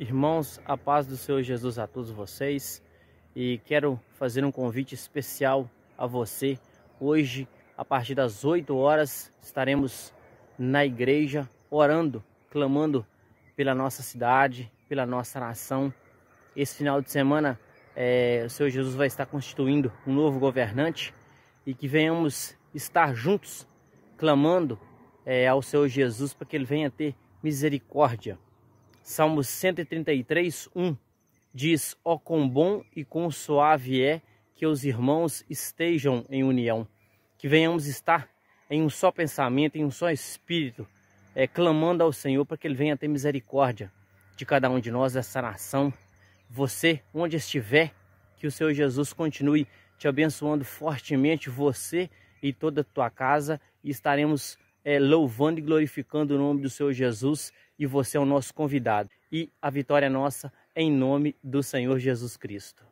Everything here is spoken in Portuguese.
Irmãos, a paz do Senhor Jesus a todos vocês e quero fazer um convite especial a você. Hoje, a partir das 8 horas, estaremos na igreja orando, clamando pela nossa cidade, pela nossa nação. Esse final de semana, é, o Senhor Jesus vai estar constituindo um novo governante e que venhamos estar juntos clamando é, ao Senhor Jesus para que ele venha ter misericórdia Salmo 133, 1 diz: Ó oh, quão bom e quão suave é que os irmãos estejam em união, que venhamos estar em um só pensamento, em um só espírito, é, clamando ao Senhor para que Ele venha ter misericórdia de cada um de nós, dessa nação. Você, onde estiver, que o Senhor Jesus continue te abençoando fortemente, você e toda a tua casa, e estaremos é, louvando e glorificando o nome do Senhor Jesus e você é o nosso convidado. E a vitória é nossa em nome do Senhor Jesus Cristo.